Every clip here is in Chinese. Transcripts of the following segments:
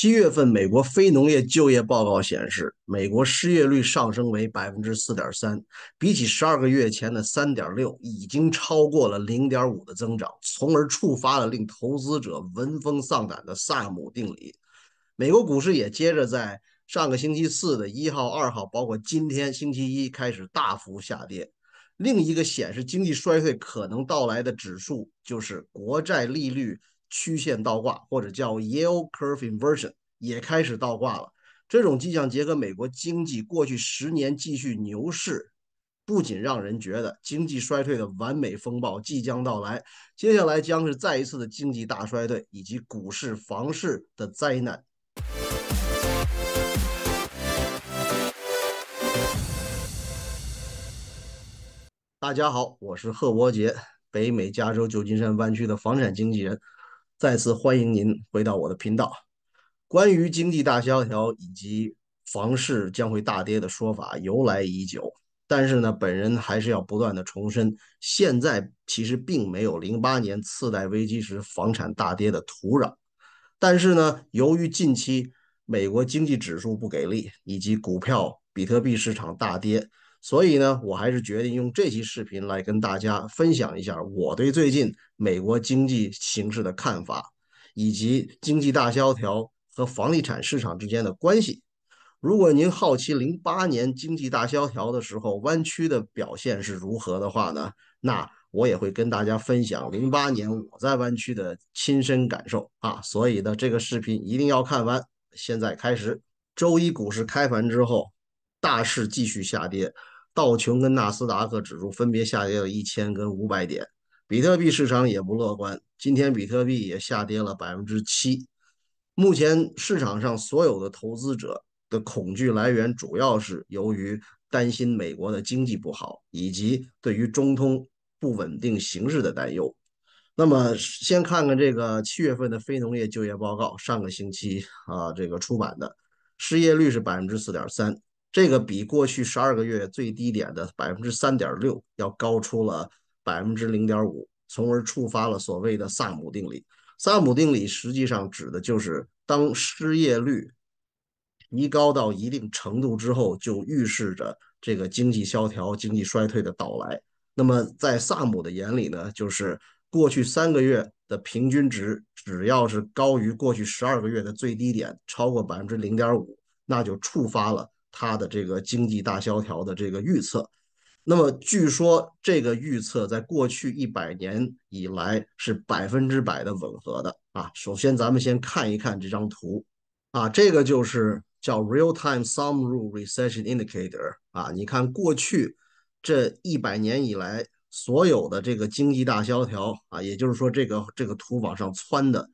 七月份美国非农业就业报告显示，美国失业率上升为百分之四点三，比起十二个月前的三点六，已经超过了零点五的增长，从而触发了令投资者闻风丧胆的萨姆定理。美国股市也接着在上个星期四的一号、二号，包括今天星期一开始大幅下跌。另一个显示经济衰退可能到来的指数就是国债利率。曲线倒挂，或者叫 Yield Curve Inversion，也开始倒挂了。这种迹象结合美国经济过去十年继续牛市，不仅让人觉得经济衰退的完美风暴即将到来，接下来将是再一次的经济大衰退以及股市、房市的灾难。大家好，我是贺伯杰，北美加州旧金山湾区的房产经纪人。再次欢迎您回到我的频道。关于经济大萧条以及房市将会大跌的说法由来已久，但是呢，本人还是要不断的重申，现在其实并没有零八年次贷危机时房产大跌的土壤。但是呢，由于近期美国经济指数不给力，以及股票、比特币市场大跌。所以呢，我还是决定用这期视频来跟大家分享一下我对最近美国经济形势的看法，以及经济大萧条和房地产市场之间的关系。如果您好奇08年经济大萧条的时候湾区的表现是如何的话呢，那我也会跟大家分享08年我在湾区的亲身感受啊。所以呢，这个视频一定要看完。现在开始，周一股市开盘之后。大势继续下跌，道琼跟纳斯达克指数分别下跌了一千跟五百点。比特币市场也不乐观，今天比特币也下跌了百分之七。目前市场上所有的投资者的恐惧来源主要是由于担心美国的经济不好，以及对于中通不稳定形势的担忧。那么，先看看这个七月份的非农业就业报告，上个星期啊，这个出版的，失业率是百分之四点三。这个比过去十二个月最低点的百分之三点六要高出了百分之零点五，从而触发了所谓的萨姆定理。萨姆定理实际上指的就是，当失业率提高到一定程度之后，就预示着这个经济萧条、经济衰退的到来。那么，在萨姆的眼里呢，就是过去三个月的平均值，只要是高于过去十二个月的最低点超过百分之零点五，那就触发了。他的这个经济大萧条的这个预测，那么据说这个预测在过去一百年以来是百分之百的吻合的啊。首先，咱们先看一看这张图啊，这个就是叫 Real-Time Sum Rule Recession Indicator 啊。你看过去这一百年以来所有的这个经济大萧条啊，也就是说这个这个图往上窜的，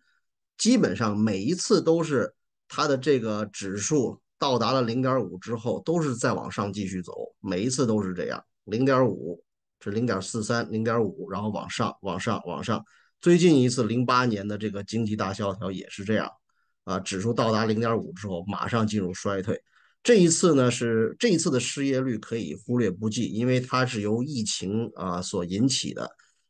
基本上每一次都是它的这个指数。到达了零点五之后，都是再往上继续走，每一次都是这样。零点五是零点四三，零点五，然后往上，往上，往上。最近一次零八年的这个经济大萧条也是这样，啊，指数到达零点五之后，马上进入衰退。这一次呢，是这一次的失业率可以忽略不计，因为它是由疫情啊所引起的，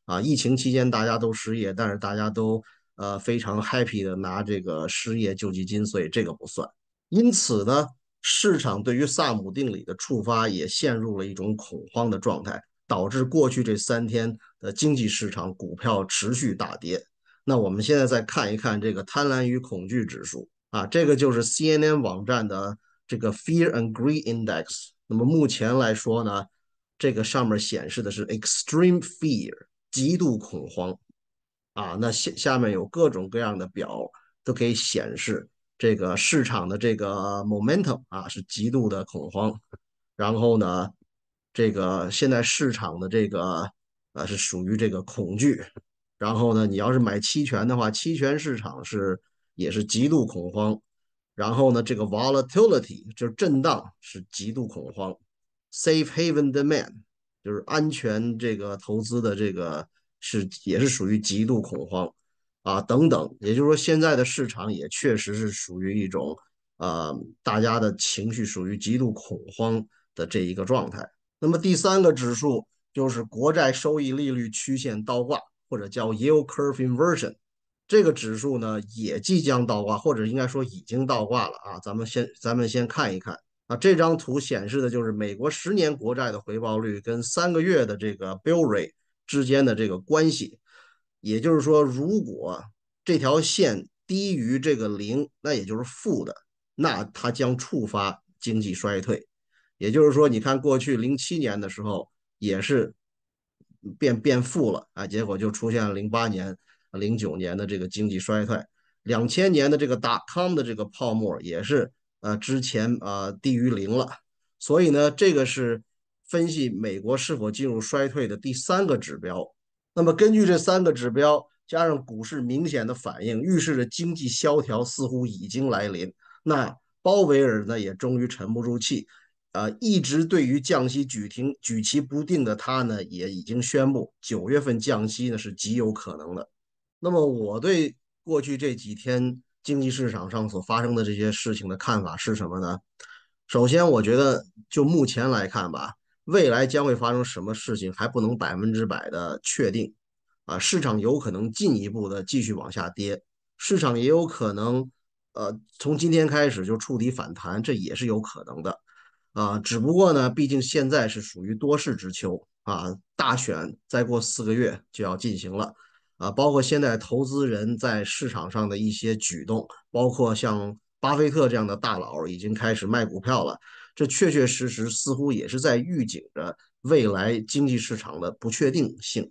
啊，疫情期间大家都失业，但是大家都呃非常 happy 的拿这个失业救济金，所以这个不算。因此呢，市场对于萨姆定理的触发也陷入了一种恐慌的状态，导致过去这三天的经济市场股票持续大跌。那我们现在再看一看这个贪婪与恐惧指数啊，这个就是 CNN 网站的这个 Fear and Greed Index。那么目前来说呢，这个上面显示的是 Extreme Fear，极度恐慌啊。那下下面有各种各样的表都可以显示。这个市场的这个 momentum 啊是极度的恐慌，然后呢，这个现在市场的这个呃是属于这个恐惧，然后呢，你要是买期权的话，期权市场是也是极度恐慌，然后呢，这个 volatility 就是震荡是极度恐慌，safe haven demand 就是安全这个投资的这个是也是属于极度恐慌。啊，等等，也就是说，现在的市场也确实是属于一种，呃，大家的情绪属于极度恐慌的这一个状态。那么第三个指数就是国债收益利率曲线倒挂，或者叫 yield curve inversion，这个指数呢也即将倒挂，或者应该说已经倒挂了啊。咱们先咱们先看一看，啊，这张图显示的就是美国十年国债的回报率跟三个月的这个 bill rate 之间的这个关系。也就是说，如果这条线低于这个零，那也就是负的，那它将触发经济衰退。也就是说，你看过去零七年的时候也是变变负了啊，结果就出现了零八年、零九年的这个经济衰退，两千年的这个 dotcom 的这个泡沫也是呃之前呃低于零了。所以呢，这个是分析美国是否进入衰退的第三个指标。那么，根据这三个指标，加上股市明显的反应，预示着经济萧条似乎已经来临。那鲍威尔呢，也终于沉不住气，呃，一直对于降息举停举棋不定的他呢，也已经宣布九月份降息呢是极有可能的。那么，我对过去这几天经济市场上所发生的这些事情的看法是什么呢？首先，我觉得就目前来看吧。未来将会发生什么事情还不能百分之百的确定，啊，市场有可能进一步的继续往下跌，市场也有可能，呃，从今天开始就触底反弹，这也是有可能的，啊，只不过呢，毕竟现在是属于多事之秋啊，大选再过四个月就要进行了，啊，包括现在投资人在市场上的一些举动，包括像巴菲特这样的大佬已经开始卖股票了。这确确实实似乎也是在预警着未来经济市场的不确定性。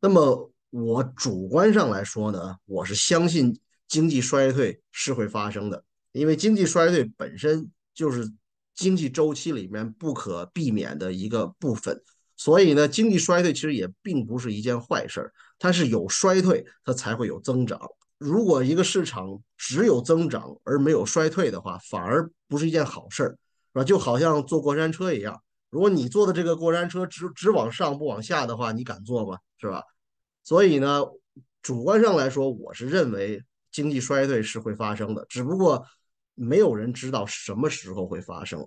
那么我主观上来说呢，我是相信经济衰退是会发生的，因为经济衰退本身就是经济周期里面不可避免的一个部分。所以呢，经济衰退其实也并不是一件坏事，它是有衰退它才会有增长。如果一个市场只有增长而没有衰退的话，反而不是一件好事儿。是吧？就好像坐过山车一样。如果你坐的这个过山车只只往上不往下的话，你敢坐吗？是吧？所以呢，主观上来说，我是认为经济衰退是会发生的，只不过没有人知道什么时候会发生。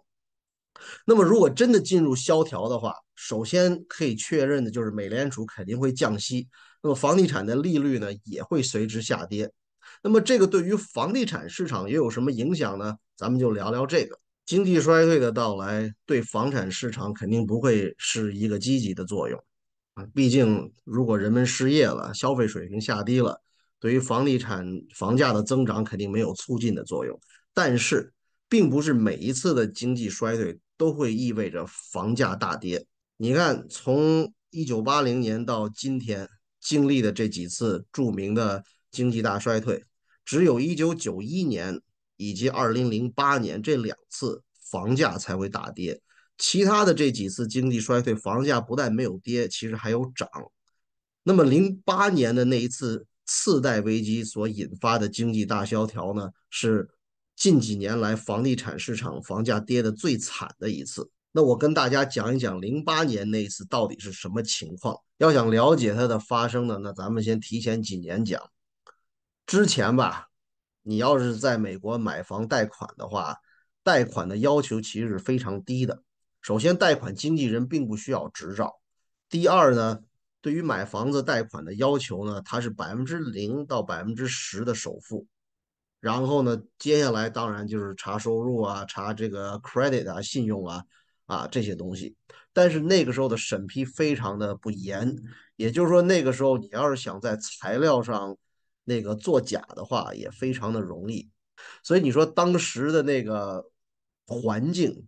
那么，如果真的进入萧条的话，首先可以确认的就是美联储肯定会降息，那么房地产的利率呢也会随之下跌。那么，这个对于房地产市场又有什么影响呢？咱们就聊聊这个。经济衰退的到来对房产市场肯定不会是一个积极的作用，啊，毕竟如果人们失业了，消费水平下跌了，对于房地产房价的增长肯定没有促进的作用。但是，并不是每一次的经济衰退都会意味着房价大跌。你看，从一九八零年到今天经历的这几次著名的经济大衰退，只有一九九一年。以及二零零八年这两次房价才会大跌，其他的这几次经济衰退，房价不但没有跌，其实还有涨。那么零八年的那一次次贷危机所引发的经济大萧条呢，是近几年来房地产市场房价跌的最惨的一次。那我跟大家讲一讲零八年那一次到底是什么情况。要想了解它的发生呢，那咱们先提前几年讲，之前吧。你要是在美国买房贷款的话，贷款的要求其实是非常低的。首先，贷款经纪人并不需要执照；第二呢，对于买房子贷款的要求呢，它是百分之零到百分之十的首付。然后呢，接下来当然就是查收入啊、查这个 credit 啊、信用啊、啊这些东西。但是那个时候的审批非常的不严，也就是说那个时候你要是想在材料上。那个作假的话也非常的容易，所以你说当时的那个环境，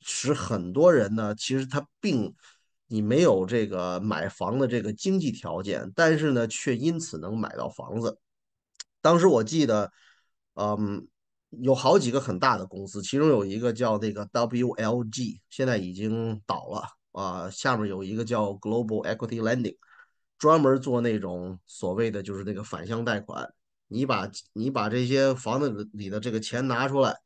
使很多人呢，其实他并你没有这个买房的这个经济条件，但是呢却因此能买到房子。当时我记得，嗯，有好几个很大的公司，其中有一个叫那个 WLG，现在已经倒了啊，下面有一个叫 Global Equity Lending。专门做那种所谓的就是那个反向贷款，你把你把这些房子里的这个钱拿出来，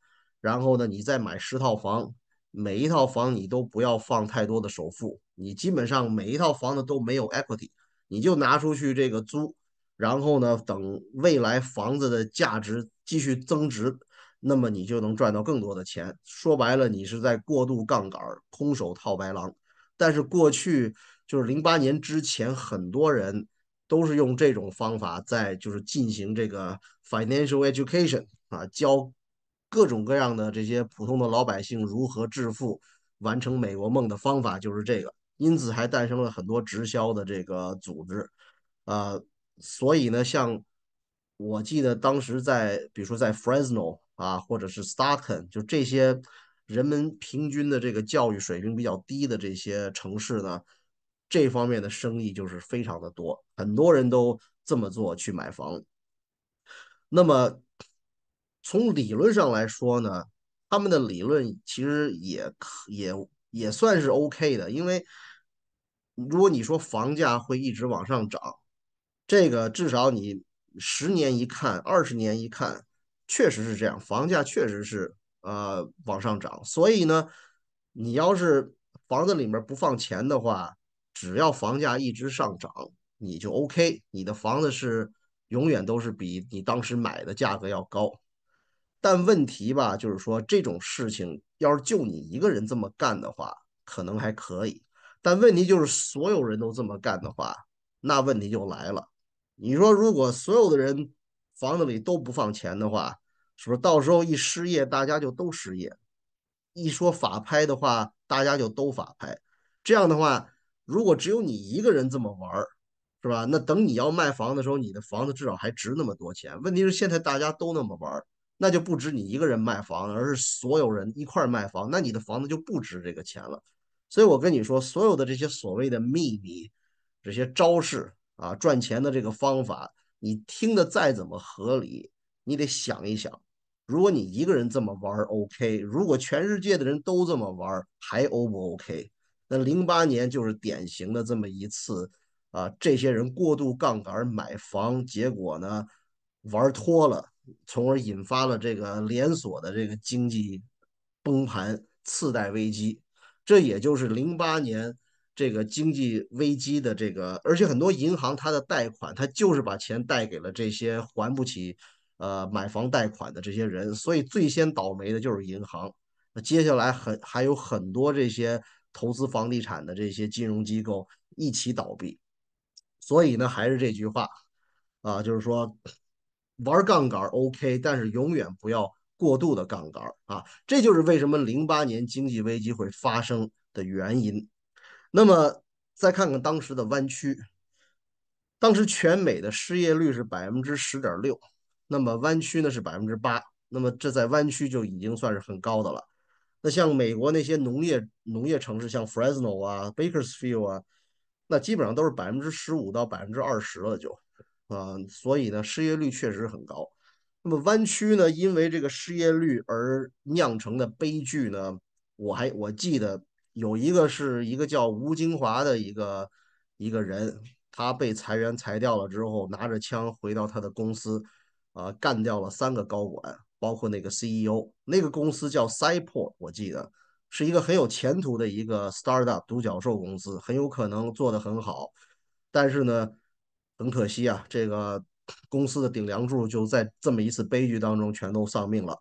然后呢，你再买十套房，每一套房你都不要放太多的首付，你基本上每一套房子都没有 equity，你就拿出去这个租，然后呢，等未来房子的价值继续增值，那么你就能赚到更多的钱。说白了，你是在过度杠杆，空手套白狼。但是过去。就是零八年之前，很多人都是用这种方法在，就是进行这个 financial education 啊，教各种各样的这些普通的老百姓如何致富、完成美国梦的方法，就是这个。因此，还诞生了很多直销的这个组织，啊，所以呢，像我记得当时在，比如说在 Fresno 啊，或者是 Stockton，就这些人们平均的这个教育水平比较低的这些城市呢。这方面的生意就是非常的多，很多人都这么做去买房。那么从理论上来说呢，他们的理论其实也也也算是 OK 的，因为如果你说房价会一直往上涨，这个至少你十年一看，二十年一看，确实是这样，房价确实是呃往上涨。所以呢，你要是房子里面不放钱的话，只要房价一直上涨，你就 O K。你的房子是永远都是比你当时买的价格要高。但问题吧，就是说这种事情，要是就你一个人这么干的话，可能还可以。但问题就是所有人都这么干的话，那问题就来了。你说，如果所有的人房子里都不放钱的话，是不是到时候一失业，大家就都失业？一说法拍的话，大家就都法拍。这样的话。如果只有你一个人这么玩儿，是吧？那等你要卖房的时候，你的房子至少还值那么多钱。问题是现在大家都那么玩儿，那就不止你一个人卖房，而是所有人一块儿卖房，那你的房子就不值这个钱了。所以我跟你说，所有的这些所谓的秘密、这些招式啊，赚钱的这个方法，你听得再怎么合理，你得想一想，如果你一个人这么玩儿 OK，如果全世界的人都这么玩儿，还 O 不 OK？那零八年就是典型的这么一次，啊，这些人过度杠杆买房，结果呢玩脱了，从而引发了这个连锁的这个经济崩盘、次贷危机。这也就是零八年这个经济危机的这个，而且很多银行它的贷款，它就是把钱贷给了这些还不起，呃，买房贷款的这些人，所以最先倒霉的就是银行。那接下来很还有很多这些。投资房地产的这些金融机构一起倒闭，所以呢，还是这句话，啊，就是说，玩杠杆 OK，但是永远不要过度的杠杆啊，这就是为什么零八年经济危机会发生的原因。那么再看看当时的弯曲，当时全美的失业率是百分之十点六，那么弯曲呢是百分之八，那么这在弯曲就已经算是很高的了。那像美国那些农业农业城市，像 Fresno 啊、Bakersfield 啊，那基本上都是百分之十五到百分之二十了，就啊，所以呢，失业率确实很高。那么湾区呢，因为这个失业率而酿成的悲剧呢，我还我记得有一个是一个叫吴京华的一个一个人，他被裁员裁掉了之后，拿着枪回到他的公司，啊，干掉了三个高管。包括那个 CEO，那个公司叫 c y p o r 我记得是一个很有前途的一个 startup 独角兽公司，很有可能做得很好。但是呢，很可惜啊，这个公司的顶梁柱就在这么一次悲剧当中全都丧命了。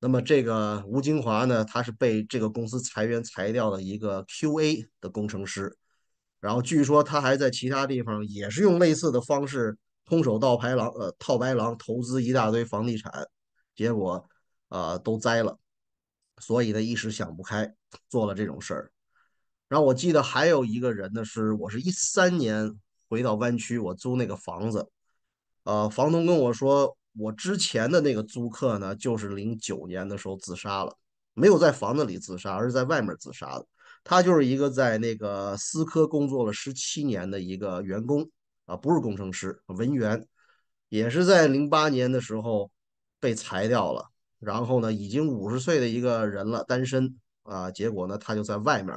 那么这个吴金华呢，他是被这个公司裁员裁掉的一个 QA 的工程师，然后据说他还在其他地方也是用类似的方式，空手套白狼，呃，套白狼投资一大堆房地产。结果，啊，都栽了，所以呢，一时想不开，做了这种事儿。然后我记得还有一个人呢，是我是一三年回到湾区，我租那个房子，呃，房东跟我说，我之前的那个租客呢，就是零九年的时候自杀了，没有在房子里自杀，而是在外面自杀的。他就是一个在那个思科工作了十七年的一个员工，啊，不是工程师，文员，也是在零八年的时候。被裁掉了，然后呢，已经五十岁的一个人了，单身啊，结果呢，他就在外面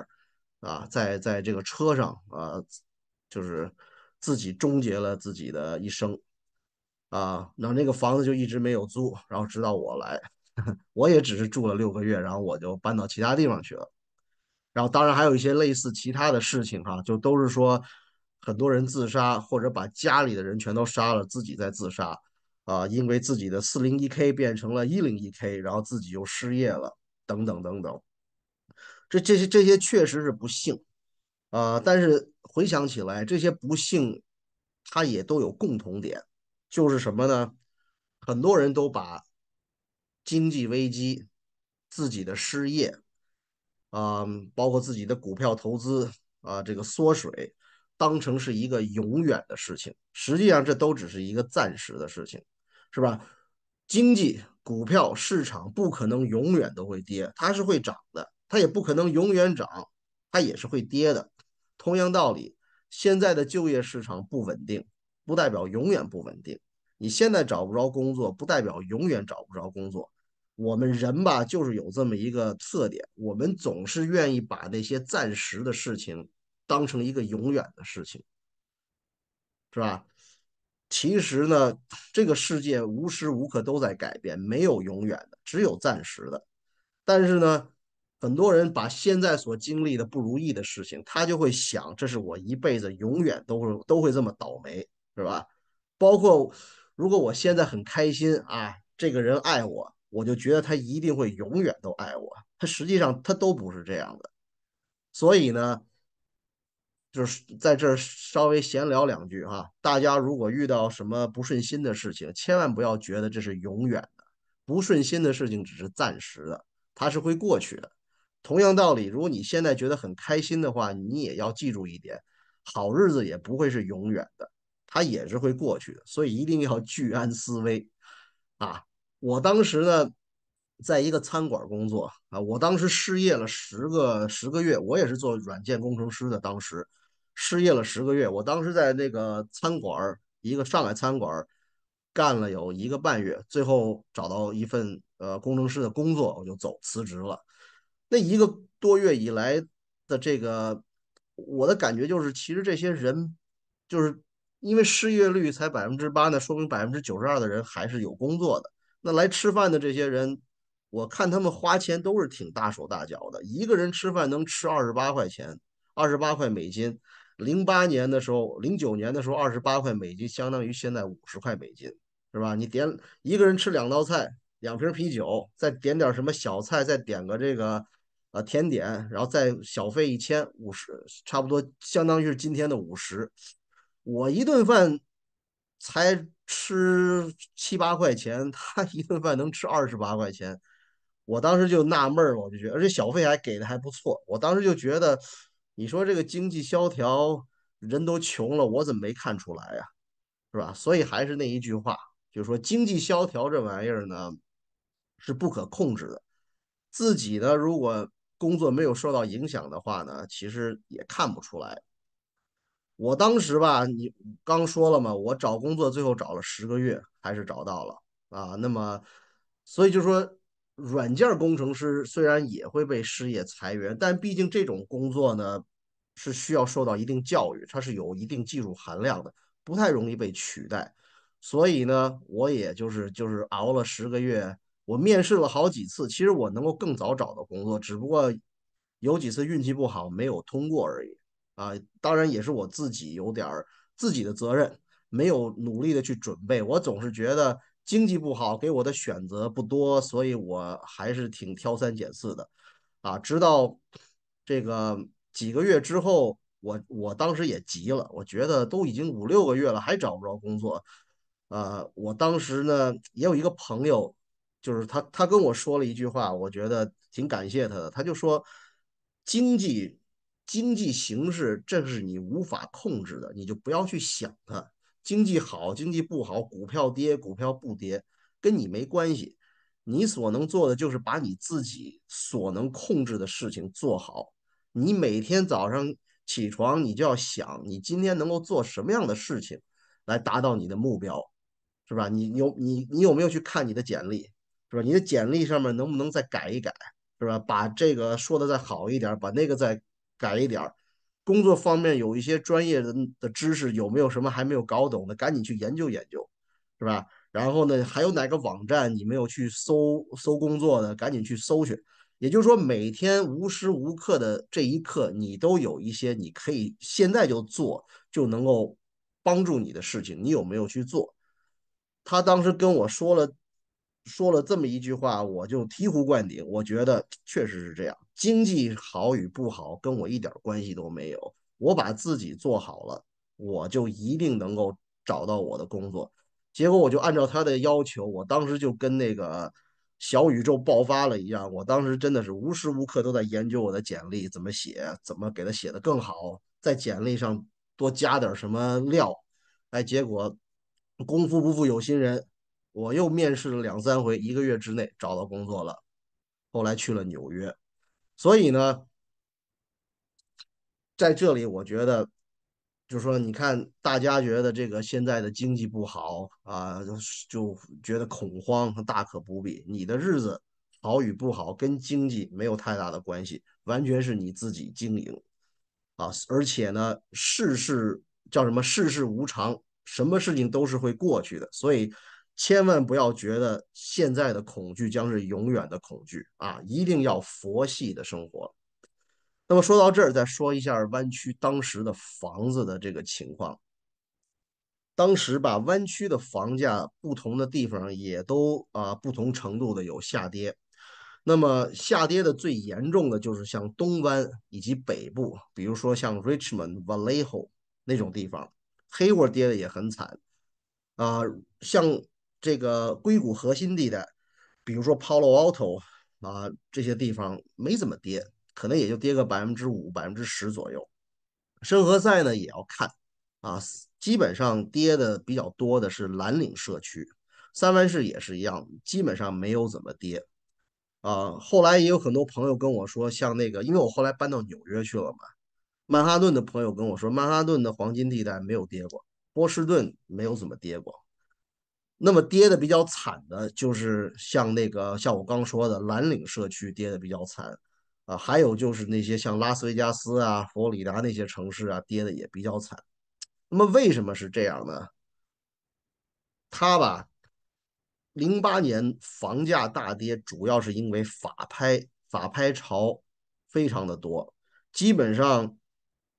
啊，在在这个车上啊，就是自己终结了自己的一生啊。那那个房子就一直没有租，然后直到我来，我也只是住了六个月，然后我就搬到其他地方去了。然后当然还有一些类似其他的事情哈，就都是说很多人自杀或者把家里的人全都杀了，自己再自杀。啊，因为自己的四零一 k 变成了一零一 k，然后自己又失业了，等等等等，这这些这些确实是不幸啊。但是回想起来，这些不幸，它也都有共同点，就是什么呢？很多人都把经济危机、自己的失业啊，包括自己的股票投资啊，这个缩水，当成是一个永远的事情。实际上，这都只是一个暂时的事情。是吧？经济股票市场不可能永远都会跌，它是会涨的；它也不可能永远涨，它也是会跌的。同样道理，现在的就业市场不稳定，不代表永远不稳定。你现在找不着工作，不代表永远找不着工作。我们人吧，就是有这么一个特点，我们总是愿意把那些暂时的事情当成一个永远的事情，是吧？其实呢，这个世界无时无刻都在改变，没有永远的，只有暂时的。但是呢，很多人把现在所经历的不如意的事情，他就会想，这是我一辈子永远都会都会这么倒霉，是吧？包括如果我现在很开心啊，这个人爱我，我就觉得他一定会永远都爱我。他实际上他都不是这样的。所以呢。就是在这儿稍微闲聊两句哈，大家如果遇到什么不顺心的事情，千万不要觉得这是永远的不顺心的事情，只是暂时的，它是会过去的。同样道理，如果你现在觉得很开心的话，你也要记住一点，好日子也不会是永远的，它也是会过去的，所以一定要居安思危啊！我当时呢，在一个餐馆工作啊，我当时失业了十个十个月，我也是做软件工程师的，当时。失业了十个月，我当时在那个餐馆儿，一个上海餐馆儿干了有一个半月，最后找到一份呃工程师的工作，我就走辞职了。那一个多月以来的这个，我的感觉就是，其实这些人就是因为失业率才百分之八呢，说明百分之九十二的人还是有工作的。那来吃饭的这些人，我看他们花钱都是挺大手大脚的，一个人吃饭能吃二十八块钱，二十八块美金。零八年的时候，零九年的时候，二十八块美金相当于现在五十块美金，是吧？你点一个人吃两道菜，两瓶啤酒，再点点什么小菜，再点个这个呃甜点，然后再小费一千五十，差不多相当于是今天的五十。我一顿饭才吃七八块钱，他一顿饭能吃二十八块钱，我当时就纳闷儿，我就觉得，而且小费还给的还不错，我当时就觉得。你说这个经济萧条，人都穷了，我怎么没看出来呀，是吧？所以还是那一句话，就是说经济萧条这玩意儿呢，是不可控制的。自己呢，如果工作没有受到影响的话呢，其实也看不出来。我当时吧，你刚说了嘛，我找工作最后找了十个月，还是找到了啊。那么，所以就说。软件工程师虽然也会被失业裁员，但毕竟这种工作呢是需要受到一定教育，它是有一定技术含量的，不太容易被取代。所以呢，我也就是就是熬了十个月，我面试了好几次。其实我能够更早找到工作，只不过有几次运气不好没有通过而已。啊，当然也是我自己有点自己的责任，没有努力的去准备。我总是觉得。经济不好，给我的选择不多，所以我还是挺挑三拣四的，啊，直到这个几个月之后，我我当时也急了，我觉得都已经五六个月了，还找不着工作，呃，我当时呢也有一个朋友，就是他他跟我说了一句话，我觉得挺感谢他的，他就说，经济经济形势这是你无法控制的，你就不要去想它。经济好，经济不好，股票跌，股票不跌，跟你没关系。你所能做的就是把你自己所能控制的事情做好。你每天早上起床，你就要想，你今天能够做什么样的事情，来达到你的目标，是吧？你有你你有没有去看你的简历，是吧？你的简历上面能不能再改一改，是吧？把这个说的再好一点，把那个再改一点工作方面有一些专业的的知识，有没有什么还没有搞懂的，赶紧去研究研究，是吧？然后呢，还有哪个网站你没有去搜搜工作的，赶紧去搜去。也就是说，每天无时无刻的这一刻，你都有一些你可以现在就做就能够帮助你的事情，你有没有去做？他当时跟我说了说了这么一句话，我就醍醐灌顶，我觉得确实是这样。经济好与不好跟我一点关系都没有。我把自己做好了，我就一定能够找到我的工作。结果我就按照他的要求，我当时就跟那个小宇宙爆发了一样。我当时真的是无时无刻都在研究我的简历怎么写，怎么给他写的更好，在简历上多加点什么料。哎，结果功夫不负有心人，我又面试了两三回，一个月之内找到工作了。后来去了纽约。所以呢，在这里我觉得，就是说，你看，大家觉得这个现在的经济不好啊，就就觉得恐慌，大可不必。你的日子好与不好跟经济没有太大的关系，完全是你自己经营啊。而且呢，世事叫什么？世事无常，什么事情都是会过去的。所以。千万不要觉得现在的恐惧将是永远的恐惧啊！一定要佛系的生活。那么说到这儿，再说一下湾区当时的房子的这个情况。当时吧，湾区的房价，不同的地方也都啊不同程度的有下跌。那么下跌的最严重的就是像东湾以及北部，比如说像 Richmond、Vallejo 那种地方，黑窝跌的也很惨啊，像。这个硅谷核心地带，比如说 Palo Alto 啊这些地方没怎么跌，可能也就跌个百分之五、百分之十左右。圣何塞呢也要看啊，基本上跌的比较多的是蓝领社区，三藩市也是一样，基本上没有怎么跌。啊，后来也有很多朋友跟我说，像那个，因为我后来搬到纽约去了嘛，曼哈顿的朋友跟我说，曼哈顿的黄金地带没有跌过，波士顿没有怎么跌过。那么跌的比较惨的就是像那个像我刚说的蓝领社区跌的比较惨啊，还有就是那些像拉斯维加斯啊、佛罗里达那些城市啊，跌的也比较惨。那么为什么是这样呢？它吧，零八年房价大跌，主要是因为法拍法拍潮非常的多，基本上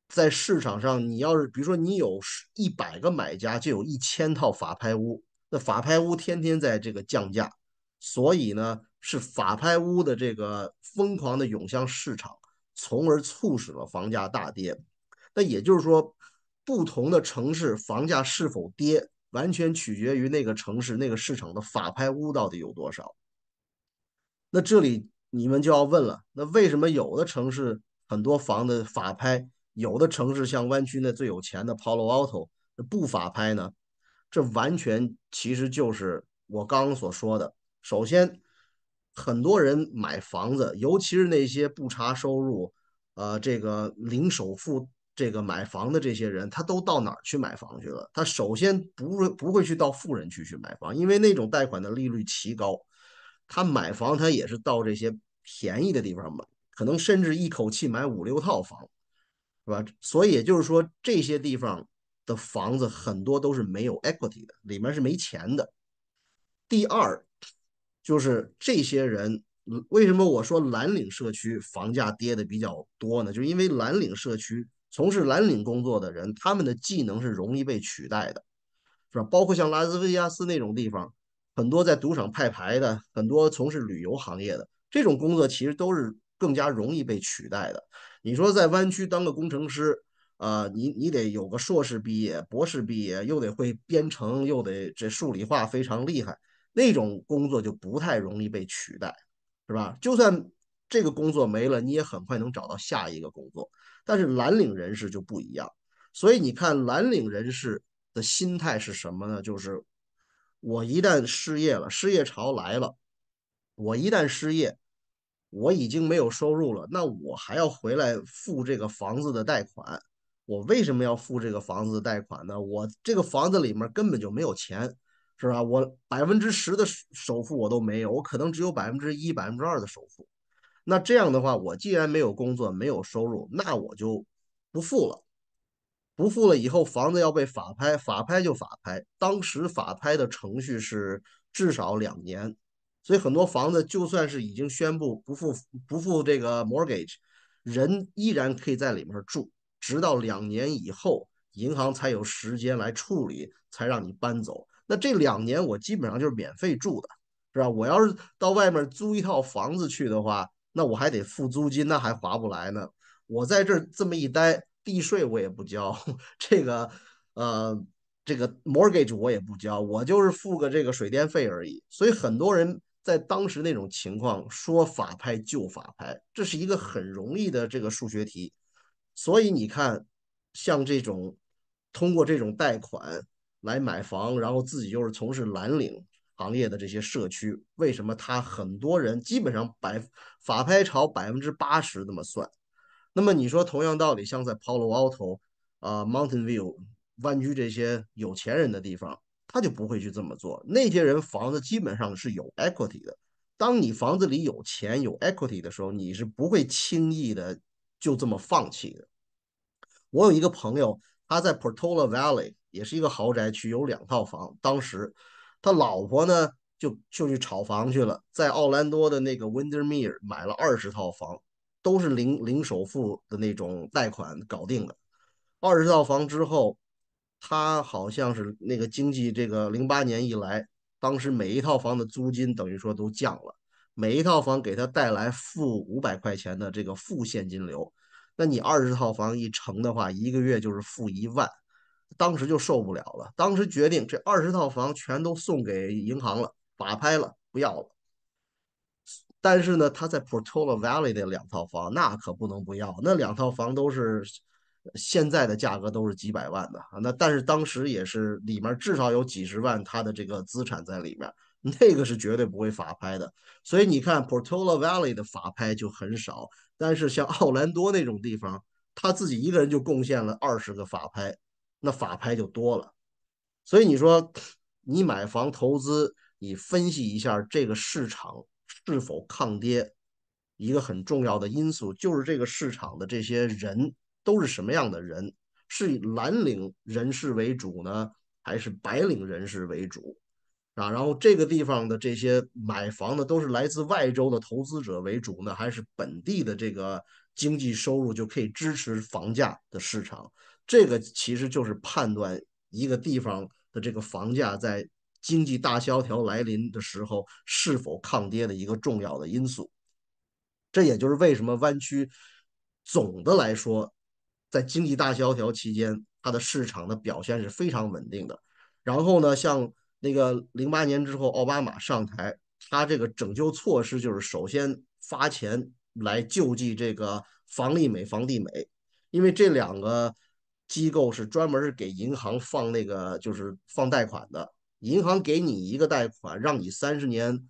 在市场上，你要是比如说你有一百个买家，就有一千套法拍屋。那法拍屋天天在这个降价，所以呢是法拍屋的这个疯狂的涌向市场，从而促使了房价大跌。那也就是说，不同的城市房价是否跌，完全取决于那个城市那个市场的法拍屋到底有多少。那这里你们就要问了，那为什么有的城市很多房的法拍，有的城市像湾区那最有钱的 Palo Alto 不法拍呢？这完全其实就是我刚刚所说的。首先，很多人买房子，尤其是那些不查收入、呃，这个零首付这个买房的这些人，他都到哪儿去买房去了？他首先不会不会去到富人区去买房，因为那种贷款的利率奇高。他买房，他也是到这些便宜的地方买，可能甚至一口气买五六套房，是吧？所以也就是说，这些地方。的房子很多都是没有 equity 的，里面是没钱的。第二，就是这些人为什么我说蓝领社区房价跌的比较多呢？就是因为蓝领社区从事蓝领工作的人，他们的技能是容易被取代的，是吧？包括像拉斯维加斯那种地方，很多在赌场派牌的，很多从事旅游行业的这种工作，其实都是更加容易被取代的。你说在湾区当个工程师？啊，你你得有个硕士毕业、博士毕业，又得会编程，又得这数理化非常厉害，那种工作就不太容易被取代，是吧？就算这个工作没了，你也很快能找到下一个工作。但是蓝领人士就不一样，所以你看蓝领人士的心态是什么呢？就是我一旦失业了，失业潮来了，我一旦失业，我已经没有收入了，那我还要回来付这个房子的贷款。我为什么要付这个房子的贷款呢？我这个房子里面根本就没有钱，是吧？我百分之十的首付我都没有，我可能只有百分之一、百分之二的首付。那这样的话，我既然没有工作、没有收入，那我就不付了。不付了以后，房子要被法拍，法拍就法拍。当时法拍的程序是至少两年，所以很多房子就算是已经宣布不付不付这个 mortgage，人依然可以在里面住。直到两年以后，银行才有时间来处理，才让你搬走。那这两年我基本上就是免费住的，是吧？我要是到外面租一套房子去的话，那我还得付租金，那还划不来呢。我在这儿这么一待，地税我也不交，这个，呃，这个 mortgage 我也不交，我就是付个这个水电费而已。所以很多人在当时那种情况，说法拍就法拍，这是一个很容易的这个数学题。所以你看，像这种通过这种贷款来买房，然后自己又是从事蓝领行业的这些社区，为什么他很多人基本上百法拍潮百分之八十这么算？那么你说同样道理，像在 Palo Alto 啊、Mountain View、湾区这些有钱人的地方，他就不会去这么做。那些人房子基本上是有 equity 的。当你房子里有钱有 equity 的时候，你是不会轻易的。就这么放弃的。我有一个朋友，他在 Portola Valley 也是一个豪宅区，有两套房。当时他老婆呢就就去炒房去了，在奥兰多的那个 w i n d e r m e r e 买了二十套房，都是零零首付的那种贷款搞定了。二十套房之后，他好像是那个经济这个零八年以来，当时每一套房的租金等于说都降了。每一套房给他带来负五百块钱的这个负现金流，那你二十套房一乘的话，一个月就是负一万，当时就受不了了。当时决定这二十套房全都送给银行了，把拍了不要了。但是呢，他在 Portola Valley 的两套房那可不能不要，那两套房都是现在的价格都是几百万的啊。那但是当时也是里面至少有几十万他的这个资产在里面。那个是绝对不会法拍的，所以你看，Portola Valley 的法拍就很少。但是像奥兰多那种地方，他自己一个人就贡献了二十个法拍，那法拍就多了。所以你说，你买房投资，你分析一下这个市场是否抗跌，一个很重要的因素就是这个市场的这些人都是什么样的人，是以蓝领人士为主呢，还是白领人士为主？啊，然后这个地方的这些买房的都是来自外州的投资者为主呢，还是本地的这个经济收入就可以支持房价的市场？这个其实就是判断一个地方的这个房价在经济大萧条来临的时候是否抗跌的一个重要的因素。这也就是为什么湾区总的来说在经济大萧条期间它的市场的表现是非常稳定的。然后呢，像。那个零八年之后，奥巴马上台，他这个拯救措施就是首先发钱来救济这个房利美、房地美，因为这两个机构是专门是给银行放那个就是放贷款的，银行给你一个贷款，让你三十年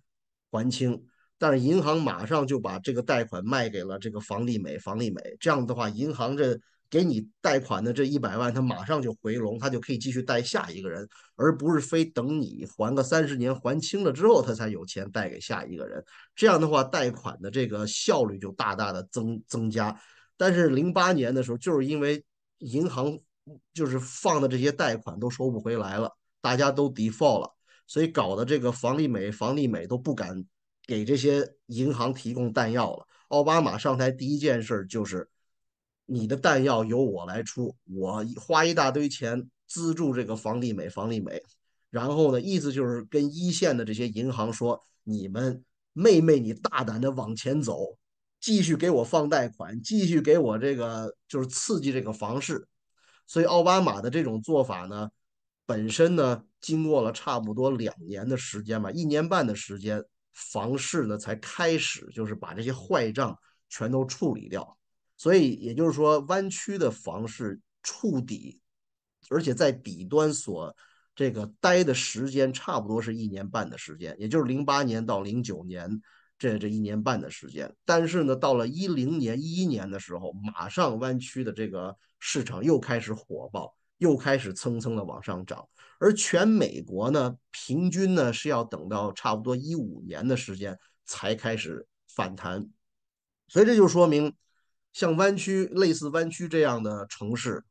还清，但是银行马上就把这个贷款卖给了这个房利美、房利美，这样的话，银行这。给你贷款的这一百万，他马上就回笼，他就可以继续贷下一个人，而不是非等你还个三十年还清了之后，他才有钱贷给下一个人。这样的话，贷款的这个效率就大大的增增加。但是零八年的时候，就是因为银行就是放的这些贷款都收不回来了，大家都 default 了，所以搞的这个房利美、房利美都不敢给这些银行提供弹药了。奥巴马上台第一件事就是。你的弹药由我来出，我花一大堆钱资助这个房利美、房利美，然后呢，意思就是跟一线的这些银行说，你们妹妹，你大胆的往前走，继续给我放贷款，继续给我这个就是刺激这个房市。所以奥巴马的这种做法呢，本身呢，经过了差不多两年的时间吧，一年半的时间，房市呢才开始就是把这些坏账全都处理掉。所以也就是说，弯曲的房市触底，而且在底端所这个待的时间差不多是一年半的时间，也就是零八年到零九年这这一年半的时间。但是呢，到了一零年、一一年的时候，马上弯曲的这个市场又开始火爆，又开始蹭蹭的往上涨。而全美国呢，平均呢是要等到差不多一五年的时间才开始反弹，所以这就说明。像湾区、类似湾区这样的城市，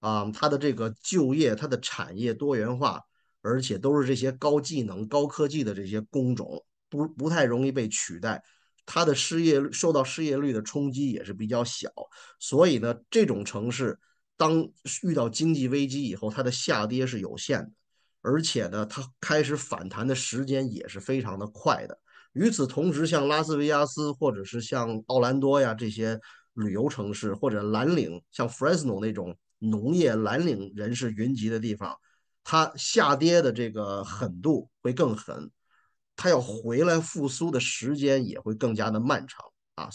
啊，它的这个就业、它的产业多元化，而且都是这些高技能、高科技的这些工种，不不太容易被取代。它的失业率受到失业率的冲击也是比较小，所以呢，这种城市当遇到经济危机以后，它的下跌是有限的，而且呢，它开始反弹的时间也是非常的快的。与此同时，像拉斯维加斯或者是像奥兰多呀这些。旅游城市或者蓝领，像 Fresno 那种农业蓝领人士云集的地方，它下跌的这个狠度会更狠，它要回来复苏的时间也会更加的漫长啊。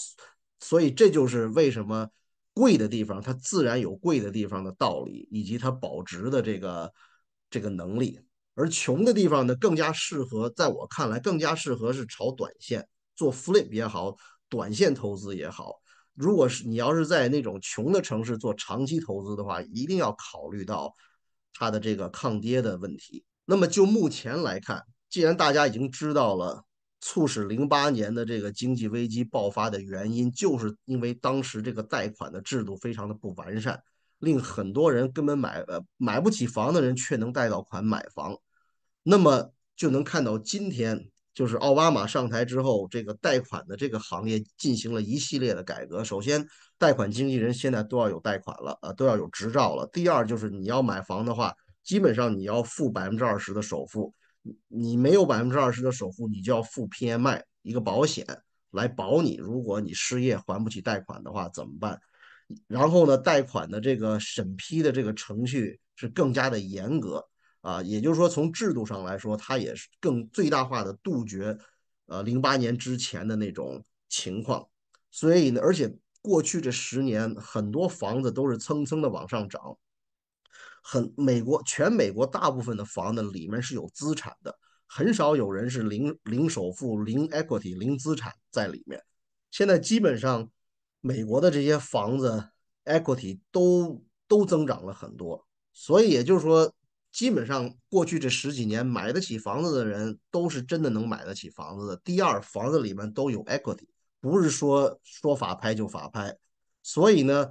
所以这就是为什么贵的地方它自然有贵的地方的道理，以及它保值的这个这个能力。而穷的地方呢，更加适合，在我看来，更加适合是炒短线、做 flip 也好，短线投资也好。如果是你要是在那种穷的城市做长期投资的话，一定要考虑到它的这个抗跌的问题。那么就目前来看，既然大家已经知道了促使零八年的这个经济危机爆发的原因，就是因为当时这个贷款的制度非常的不完善，令很多人根本买呃买不起房的人却能贷到款买房，那么就能看到今天。就是奥巴马上台之后，这个贷款的这个行业进行了一系列的改革。首先，贷款经纪人现在都要有贷款了啊，都要有执照了。第二，就是你要买房的话，基本上你要付百分之二十的首付。你没有百分之二十的首付，你就要付 PMI 一个保险来保你。如果你失业还不起贷款的话怎么办？然后呢，贷款的这个审批的这个程序是更加的严格。啊，也就是说，从制度上来说，它也是更最大化的杜绝呃零八年之前的那种情况。所以呢，而且过去这十年，很多房子都是蹭蹭的往上涨。很美国全美国大部分的房子里面是有资产的，很少有人是零零首付、零 equity、零资产在里面。现在基本上美国的这些房子 equity 都都增长了很多，所以也就是说。基本上过去这十几年买得起房子的人都是真的能买得起房子的。第二，房子里面都有 equity，不是说说法拍就法拍。所以呢，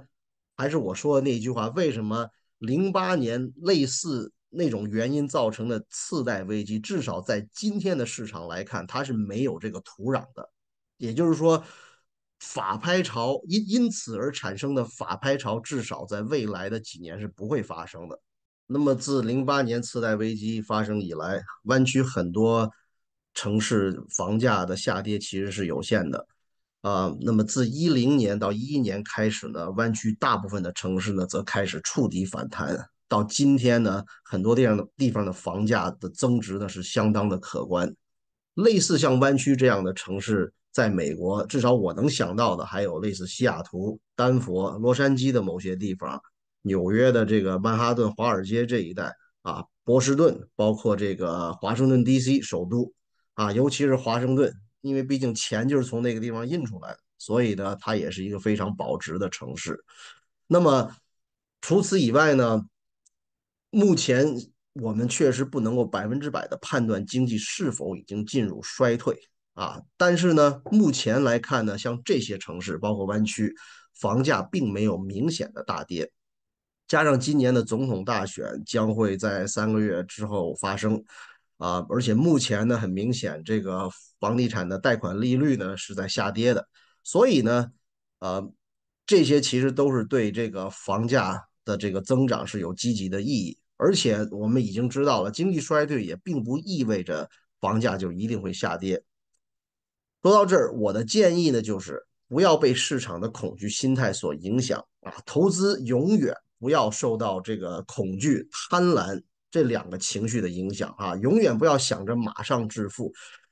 还是我说的那句话：为什么零八年类似那种原因造成的次贷危机，至少在今天的市场来看，它是没有这个土壤的。也就是说，法拍潮因因此而产生的法拍潮，至少在未来的几年是不会发生的。那么，自零八年次贷危机发生以来，湾区很多城市房价的下跌其实是有限的啊。那么，自一零年到一一年开始呢，湾区大部分的城市呢，则开始触底反弹。到今天呢，很多这样的地方的房价的增值呢，是相当的可观。类似像湾区这样的城市，在美国，至少我能想到的，还有类似西雅图、丹佛、洛杉矶的某些地方。纽约的这个曼哈顿、华尔街这一带啊，波士顿，包括这个华盛顿 D.C. 首都啊，尤其是华盛顿，因为毕竟钱就是从那个地方印出来的，所以呢，它也是一个非常保值的城市。那么，除此以外呢，目前我们确实不能够百分之百的判断经济是否已经进入衰退啊。但是呢，目前来看呢，像这些城市，包括湾区，房价并没有明显的大跌。加上今年的总统大选将会在三个月之后发生，啊，而且目前呢很明显，这个房地产的贷款利率呢是在下跌的，所以呢，呃，这些其实都是对这个房价的这个增长是有积极的意义。而且我们已经知道了，经济衰退也并不意味着房价就一定会下跌。说到这儿，我的建议呢就是不要被市场的恐惧心态所影响啊，投资永远。不要受到这个恐惧、贪婪这两个情绪的影响啊！永远不要想着马上致富，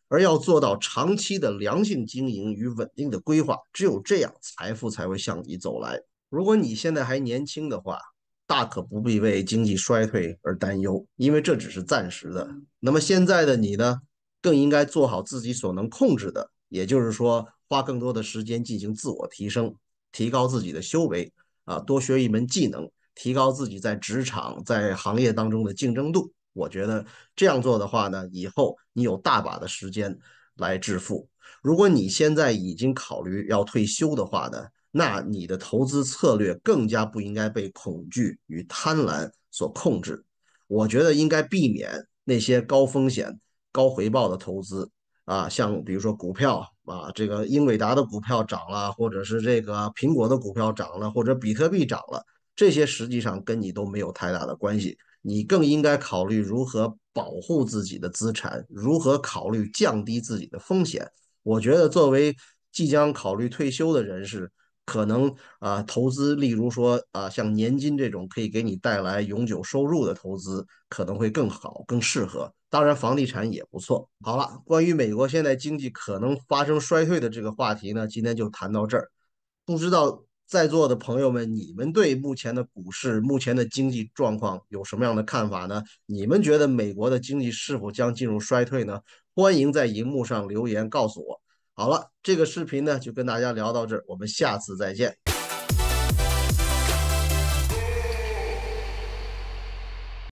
而要做到长期的良性经营与稳定的规划。只有这样，财富才会向你走来。如果你现在还年轻的话，大可不必为经济衰退而担忧，因为这只是暂时的。那么现在的你呢？更应该做好自己所能控制的，也就是说，花更多的时间进行自我提升，提高自己的修为啊！多学一门技能。提高自己在职场、在行业当中的竞争度，我觉得这样做的话呢，以后你有大把的时间来致富。如果你现在已经考虑要退休的话呢，那你的投资策略更加不应该被恐惧与贪婪所控制。我觉得应该避免那些高风险、高回报的投资啊，像比如说股票啊，这个英伟达的股票涨了，或者是这个苹果的股票涨了，或者比特币涨了。这些实际上跟你都没有太大的关系，你更应该考虑如何保护自己的资产，如何考虑降低自己的风险。我觉得，作为即将考虑退休的人士，可能啊，投资，例如说啊，像年金这种可以给你带来永久收入的投资，可能会更好、更适合。当然，房地产也不错。好了，关于美国现在经济可能发生衰退的这个话题呢，今天就谈到这儿。不知道。在座的朋友们，你们对目前的股市、目前的经济状况有什么样的看法呢？你们觉得美国的经济是否将进入衰退呢？欢迎在荧幕上留言告诉我。好了，这个视频呢就跟大家聊到这，我们下次再见。